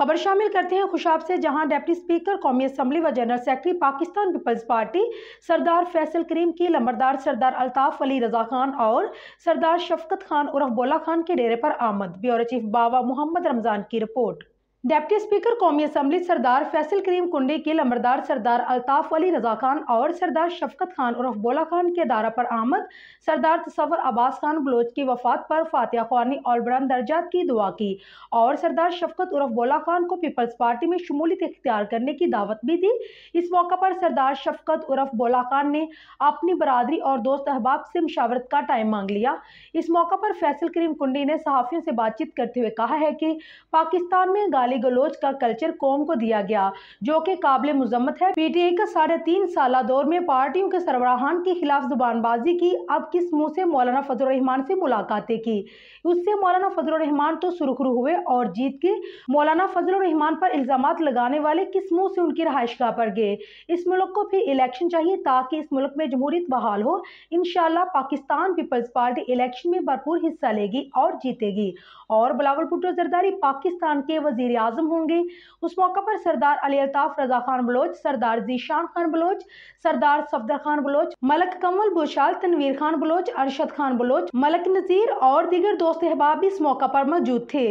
खबर शामिल करते हैं खुशाब से जहां डेप्टी स्पीकर कौमी असम्बली व general secretary Pakistan peoples party Sardar Faisal Karim की लंबरदार सरदार अल्ताफ़ अली रजा खान और सरदार शफकत खान उर्फ बोला खान के डेरे पर आमद ब्यूरो चीफ बाबा मोहम्मद रमज़ान की रिपोर्ट डेप्टी स्पीकर कौमी असम्बली सरदार फैसल करीम कुंडे के लंबरदार सरदार अल्ताफ़ अली रजा खान और सरदार शफकत खान उर्फ बोला खान के दारा पर आमद सरदार तसवर अब्बास खान बलोच की वफात पर फातिया खानी और बुलंद दर्जात की दुआ की और सरदार शफकत उर्फ बोला खान को पीपल्स पार्टी में शमूलियत इख्तियार करने की दावत भी दी इस मौका पर सरदार शफकत उर्फ बोला खान ने अपनी बरदरी और दोस्त अहबाब से मशावरत का टाइम मांग लिया इस मौका पर फैसल करीम कुंडी ने सहाफ़ियों से बातचीत करते हुए कहा है कि पाकिस्तान में गाली अली गलोच का कल्चर कौम को दिया गया जो कि काबिल मजम्मत है पीटीआई का साढ़े तीन साल दौर में पार्टियों के सरबराहान के खिलाफ जुबानबाजी की अब किस मुंह से मौलाना फजल रहमान से मुलाकातें की उससे मौलाना फजल रहमान तो सुरखरू हुए और जीत के मौलाना फजल रहमान पर इल्ज़ाम लगाने वाले किस मुंह से उनकी रहायशगाह पर गए इस मुल्क को फिर इलेक्शन चाहिए ताकि इस मुल्क में जमहूरियत बहाल हो इन पाकिस्तान पीपल्स पार्टी इलेक्शन में भरपूर हिस्सा लेगी और जीतेगी और बलावल पुटो जरदारी पाकिस्तान के वजी आजम होंगे उस मौके पर सरदार अली अल्ताफ़ रजा खान बलोच सरदार जीशान खान बलोच सरदार सफदर खान बलोच मलक कमल बुशाल तनवीर खान बलोच अरशद खान बलोच मलक नज़ीर और दीगर दोस्त अहबाब भी इस मौका पर मौजूद थे